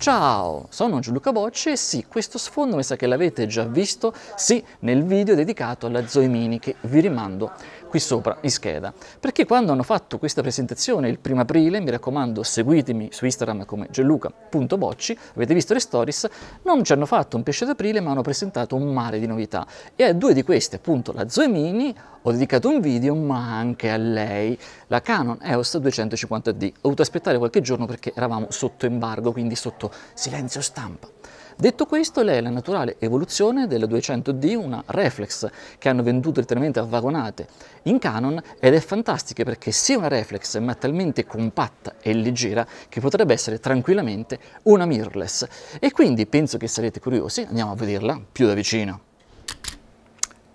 Ciao, sono Gianluca Bocci e sì, questo sfondo mi sa che l'avete già visto, sì, nel video dedicato alla Zoimini che vi rimando qui sopra in scheda. Perché quando hanno fatto questa presentazione il primo aprile, mi raccomando seguitemi su Instagram come gianluca.bocci, avete visto le stories, non ci hanno fatto un pesce d'aprile ma hanno presentato un mare di novità e a due di queste appunto la Zoemini ho dedicato un video ma anche a lei, la Canon EOS 250D. Ho dovuto aspettare qualche giorno perché eravamo sotto embargo, quindi sotto silenzio stampa. Detto questo, lei è la naturale evoluzione della 200D, una reflex che hanno venduto letteralmente a vagonate in Canon ed è fantastica perché sia una reflex ma talmente compatta e leggera che potrebbe essere tranquillamente una mirrorless. E quindi penso che sarete curiosi, andiamo a vederla più da vicino.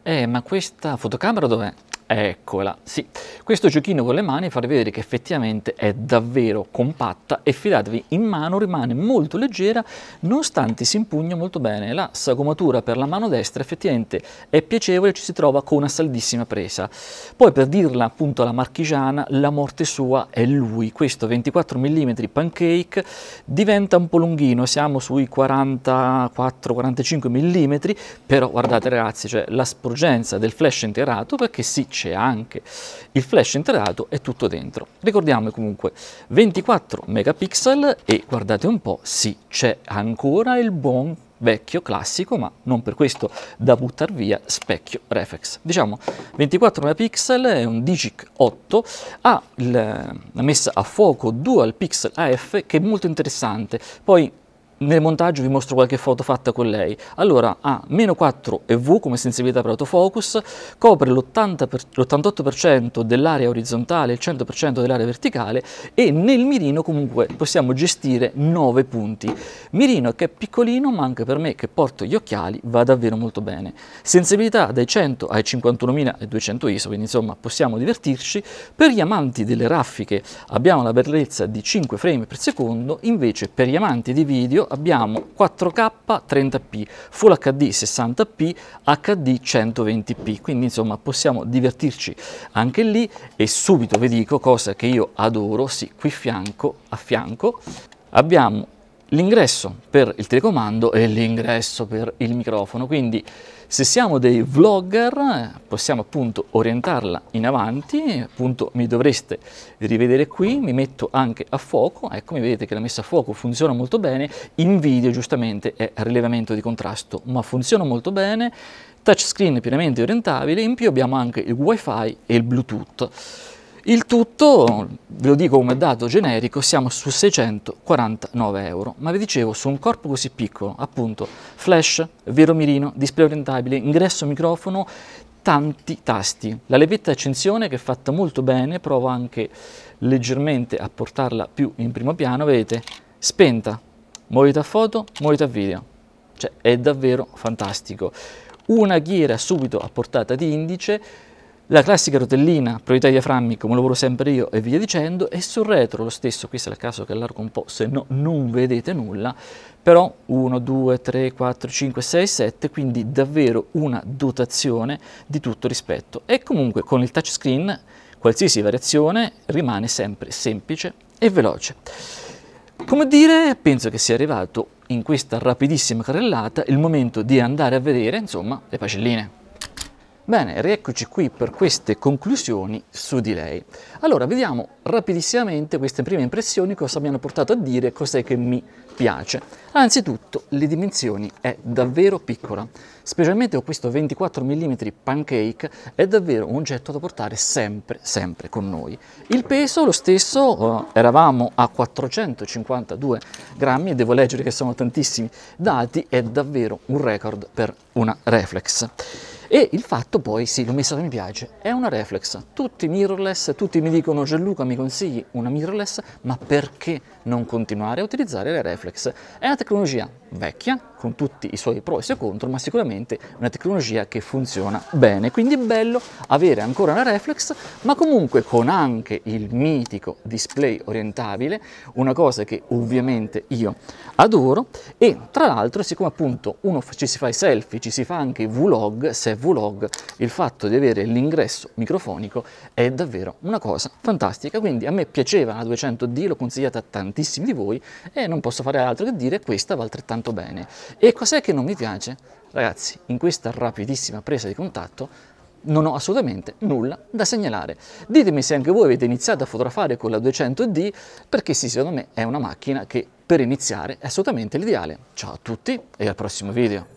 Eh, ma questa fotocamera dov'è? Eccola, sì. Questo giochino con le mani fa vedere che effettivamente è davvero compatta e fidatevi, in mano rimane molto leggera nonostante si impugna molto bene. La sagomatura per la mano destra effettivamente è piacevole, ci si trova con una saldissima presa. Poi per dirla appunto alla marchigiana, la morte sua è lui. Questo 24 mm pancake diventa un po' lunghino, siamo sui 44-45 mm, però guardate ragazzi, cioè la sporgenza del flash interato perché si c'è anche il flash integrato, è tutto dentro. Ricordiamo comunque 24 megapixel e guardate un po', sì, c'è ancora il buon vecchio, classico, ma non per questo da buttare via specchio reflex. Diciamo 24 megapixel, è un Digic 8, ha la messa a fuoco dual pixel AF che è molto interessante, poi nel montaggio vi mostro qualche foto fatta con lei. Allora ha meno 4 EV come sensibilità per autofocus, copre l'88% dell'area orizzontale, e il 100% dell'area verticale e nel mirino comunque possiamo gestire 9 punti. Mirino che è piccolino ma anche per me che porto gli occhiali va davvero molto bene. Sensibilità dai 100 ai 51.200 ISO, quindi insomma possiamo divertirci. Per gli amanti delle raffiche abbiamo la bellezza di 5 frame per secondo, invece per gli amanti di video abbiamo 4K 30p, Full HD 60p, HD 120p, quindi insomma possiamo divertirci anche lì e subito vi dico cosa che io adoro, sì qui fianco a fianco abbiamo L'ingresso per il telecomando e l'ingresso per il microfono, quindi se siamo dei vlogger eh, possiamo appunto orientarla in avanti, appunto mi dovreste rivedere qui, mi metto anche a fuoco, eccomi vedete che la messa a fuoco funziona molto bene, in video giustamente è rilevamento di contrasto ma funziona molto bene, touchscreen pienamente orientabile, in più abbiamo anche il wifi e il bluetooth. Il tutto, ve lo dico come dato generico, siamo su 649 euro, ma vi dicevo su un corpo così piccolo, appunto flash, vero mirino, display orientabile, ingresso microfono, tanti tasti. La levetta accensione che è fatta molto bene, provo anche leggermente a portarla più in primo piano, vedete, spenta, a foto, a video, cioè è davvero fantastico. Una ghiera subito a portata di indice, la classica rotellina, priorità diaframmi come lavoro sempre io e via dicendo, e sul retro lo stesso, questo è il caso che allargo un po', se no non vedete nulla, però 1, 2, 3, 4, 5, 6, 7, quindi davvero una dotazione di tutto rispetto. E comunque con il touchscreen qualsiasi variazione rimane sempre semplice e veloce. Come dire, penso che sia arrivato in questa rapidissima carrellata il momento di andare a vedere, insomma, le pacelline. Bene, rieccoci qui per queste conclusioni su di lei. Allora, vediamo rapidissimamente queste prime impressioni, cosa mi hanno portato a dire, cos'è che mi piace. Anzitutto, le dimensioni è davvero piccola, specialmente con questo 24 mm pancake, è davvero un oggetto da portare sempre, sempre con noi. Il peso, lo stesso, eh, eravamo a 452 grammi, e devo leggere che sono tantissimi dati, è davvero un record per una reflex. E il fatto poi, sì, l'ho messa mi piace, è una reflex. Tutti mirrorless, tutti mi dicono Gianluca mi consigli una mirrorless, ma perché non continuare a utilizzare le reflex? È una tecnologia vecchia, con tutti i suoi pro e i suoi contro, ma sicuramente una tecnologia che funziona bene. Quindi è bello avere ancora una reflex, ma comunque con anche il mitico display orientabile, una cosa che ovviamente io adoro. E tra l'altro, siccome appunto uno ci si fa i selfie, ci si fa anche i vlog, se è vlog il fatto di avere l'ingresso microfonico è davvero una cosa fantastica, quindi a me piaceva la 200D, l'ho consigliata a tantissimi di voi e non posso fare altro che dire questa va altrettanto bene. E cos'è che non mi piace? Ragazzi, in questa rapidissima presa di contatto non ho assolutamente nulla da segnalare. Ditemi se anche voi avete iniziato a fotografare con la 200D, perché sì, secondo me è una macchina che per iniziare è assolutamente l'ideale. Ciao a tutti e al prossimo video.